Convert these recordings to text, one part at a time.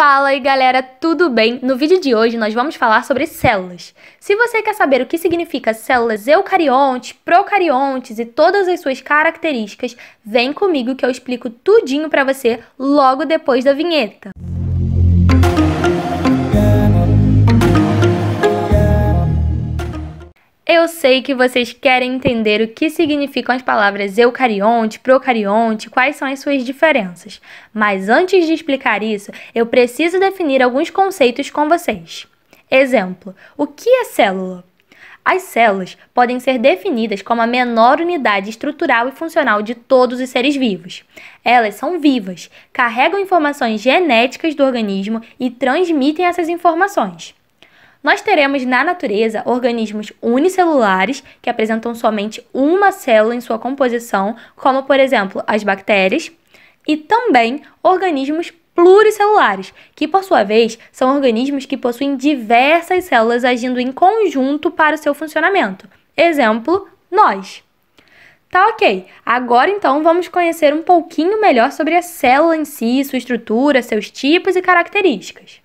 Fala aí galera, tudo bem? No vídeo de hoje nós vamos falar sobre células. Se você quer saber o que significa células eucariontes, procariontes e todas as suas características, vem comigo que eu explico tudinho para você logo depois da vinheta. Eu sei que vocês querem entender o que significam as palavras eucarionte, procarionte, quais são as suas diferenças. Mas antes de explicar isso, eu preciso definir alguns conceitos com vocês. Exemplo: o que é célula? As células podem ser definidas como a menor unidade estrutural e funcional de todos os seres vivos. Elas são vivas, carregam informações genéticas do organismo e transmitem essas informações. Nós teremos na natureza organismos unicelulares que apresentam somente uma célula em sua composição, como por exemplo as bactérias, e também organismos pluricelulares, que por sua vez são organismos que possuem diversas células agindo em conjunto para o seu funcionamento. Exemplo, nós. Tá ok, agora então vamos conhecer um pouquinho melhor sobre a célula em si, sua estrutura, seus tipos e características.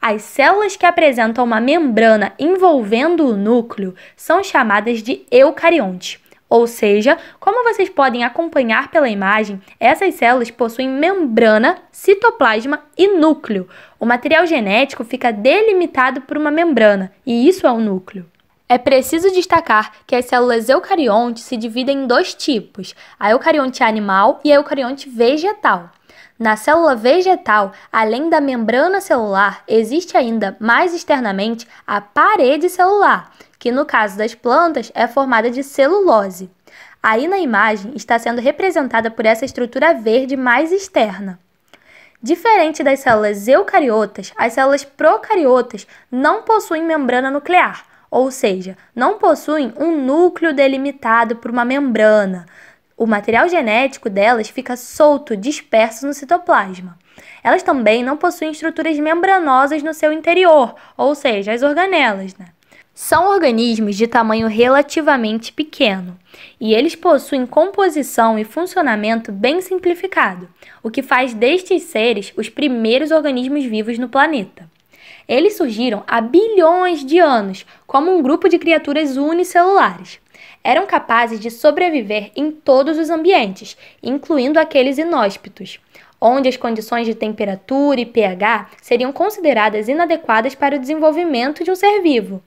As células que apresentam uma membrana envolvendo o núcleo são chamadas de eucarionte. Ou seja, como vocês podem acompanhar pela imagem, essas células possuem membrana, citoplasma e núcleo. O material genético fica delimitado por uma membrana, e isso é o núcleo. É preciso destacar que as células eucariontes se dividem em dois tipos: a eucarionte animal e a eucarionte vegetal. Na célula vegetal, além da membrana celular, existe ainda mais externamente a parede celular, que no caso das plantas é formada de celulose. Aí na imagem está sendo representada por essa estrutura verde mais externa. Diferente das células eucariotas, as células procariotas não possuem membrana nuclear, ou seja, não possuem um núcleo delimitado por uma membrana. O material genético delas fica solto, disperso no citoplasma. Elas também não possuem estruturas membranosas no seu interior, ou seja, as organelas. Né? São organismos de tamanho relativamente pequeno e eles possuem composição e funcionamento bem simplificado, o que faz destes seres os primeiros organismos vivos no planeta. Eles surgiram há bilhões de anos como um grupo de criaturas unicelulares eram capazes de sobreviver em todos os ambientes, incluindo aqueles inóspitos, onde as condições de temperatura e pH seriam consideradas inadequadas para o desenvolvimento de um ser vivo.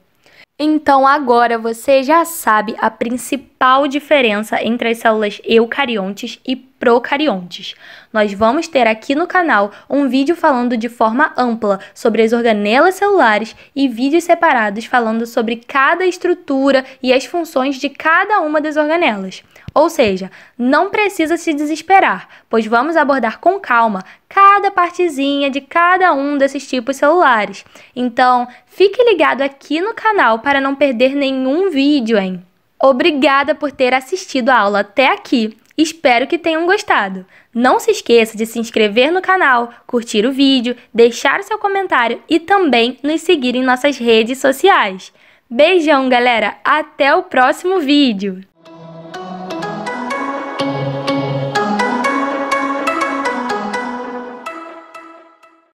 Então agora você já sabe a principal diferença entre as células eucariontes e procariontes. Nós vamos ter aqui no canal um vídeo falando de forma ampla sobre as organelas celulares e vídeos separados falando sobre cada estrutura e as funções de cada uma das organelas. Ou seja, não precisa se desesperar, pois vamos abordar com calma cada partezinha de cada um desses tipos celulares. Então, fique ligado aqui no canal para não perder nenhum vídeo, hein? Obrigada por ter assistido a aula até aqui. Espero que tenham gostado. Não se esqueça de se inscrever no canal, curtir o vídeo, deixar o seu comentário e também nos seguir em nossas redes sociais. Beijão, galera! Até o próximo vídeo!